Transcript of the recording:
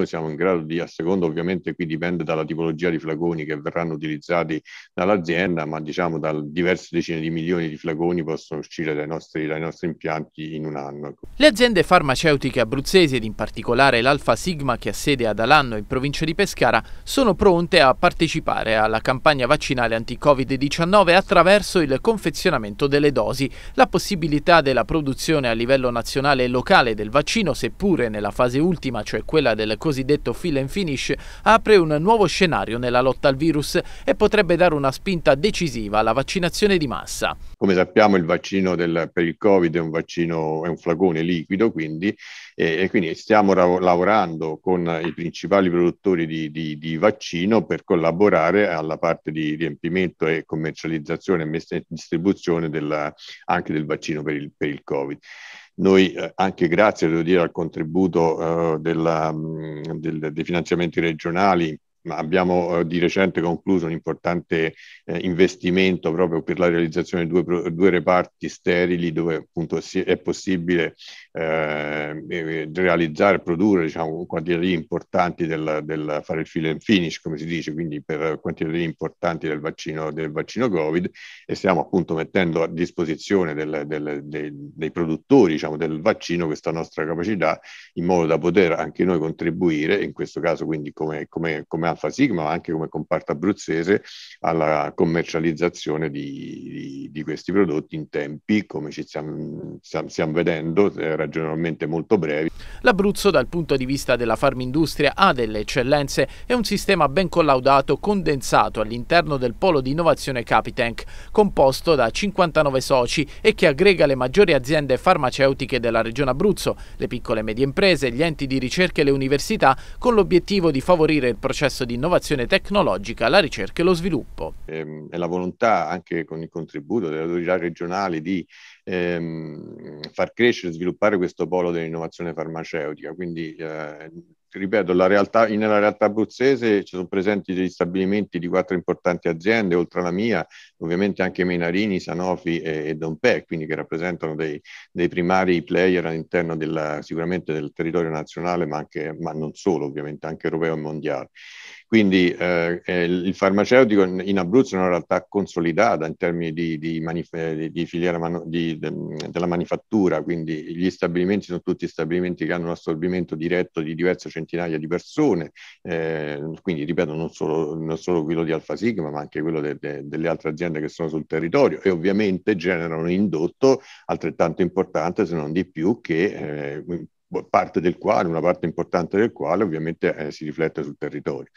noi siamo in grado di, a seconda ovviamente qui dipende dalla tipologia di flaconi che verranno utilizzati dall'azienda, ma diciamo da diverse decine di milioni di flaconi possono uscire dai nostri, dai nostri impianti in un anno. Ecco. Le aziende farmaceutiche abruzzesi ed in particolare l'Alfa Sigma che ha sede ad Alanno in provincia di Pescara sono pronte a partecipare alla campagna vaccinale anti-Covid-19 attraverso il confezionamento delle dosi. La possibilità della produzione a livello nazionale e locale del vaccino, seppure nella fase ultima, cioè quella del cosiddetto cosiddetto fill and finish apre un nuovo scenario nella lotta al virus e potrebbe dare una spinta decisiva alla vaccinazione di massa. Come sappiamo il vaccino del, per il Covid è un vaccino, è un flacone liquido, quindi, eh, e quindi stiamo lavorando con i principali produttori di, di, di vaccino per collaborare alla parte di riempimento e commercializzazione e distribuzione della, anche del vaccino per il, per il Covid. Noi, eh, anche grazie, devo dire, al contributo eh, della, mh, mm, del, dei finanziamenti regionali, abbiamo eh, di recente concluso un importante eh, investimento proprio per la realizzazione di due, due reparti sterili dove appunto si, è possibile eh, eh, realizzare, produrre diciamo, quantitativi importanti del, del, fare il fill and finish come si dice, quindi per quantitativi importanti del vaccino, del vaccino Covid e stiamo appunto mettendo a disposizione del, del, dei, dei, produttori diciamo, del vaccino questa nostra capacità in modo da poter anche noi contribuire, in questo caso quindi come, come, come Alfa Sigma, ma anche come comparto abruzzese, alla commercializzazione di, di, di questi prodotti in tempi, come ci stiamo, stiamo, vedendo, eh, ragionalmente molto brevi. L'Abruzzo dal punto di vista della farmindustria ha delle eccellenze e un sistema ben collaudato condensato all'interno del polo di innovazione Capitank, composto da 59 soci e che aggrega le maggiori aziende farmaceutiche della regione Abruzzo, le piccole e medie imprese, gli enti di ricerca e le università, con l'obiettivo di favorire il processo processo di innovazione tecnologica, la ricerca e lo sviluppo. E ehm, la volontà, anche con il contributo delle autorità regionali, di ehm, far crescere e sviluppare questo polo dell'innovazione farmaceutica, quindi eh, ripeto, realtà, nella realtà abruzzese ci sono presenti degli stabilimenti di quattro importanti aziende, oltre alla mia, ovviamente anche Menarini, Sanofi e, e Dompè, quindi che rappresentano dei, dei primari player all'interno della, sicuramente del territorio nazionale, ma, anche, ma non solo, ovviamente anche europeo e mondiale. Quindi eh, eh il farmaceutico in Abruzzo è una realtà consolidata in termini di, di, manif- di filiera manu- di, de, della manifattura, quindi gli stabilimenti sono tutti stabilimenti che hanno un assorbimento diretto di diverse centinaia di persone, eh, quindi ripeto non solo, non solo, quello di Alfa Sigma ma anche quello de, de, delle altre aziende che sono sul territorio e ovviamente generano un indotto altrettanto importante se non di più che eh, parte del quale, una parte importante del quale ovviamente eh, si riflette sul territorio.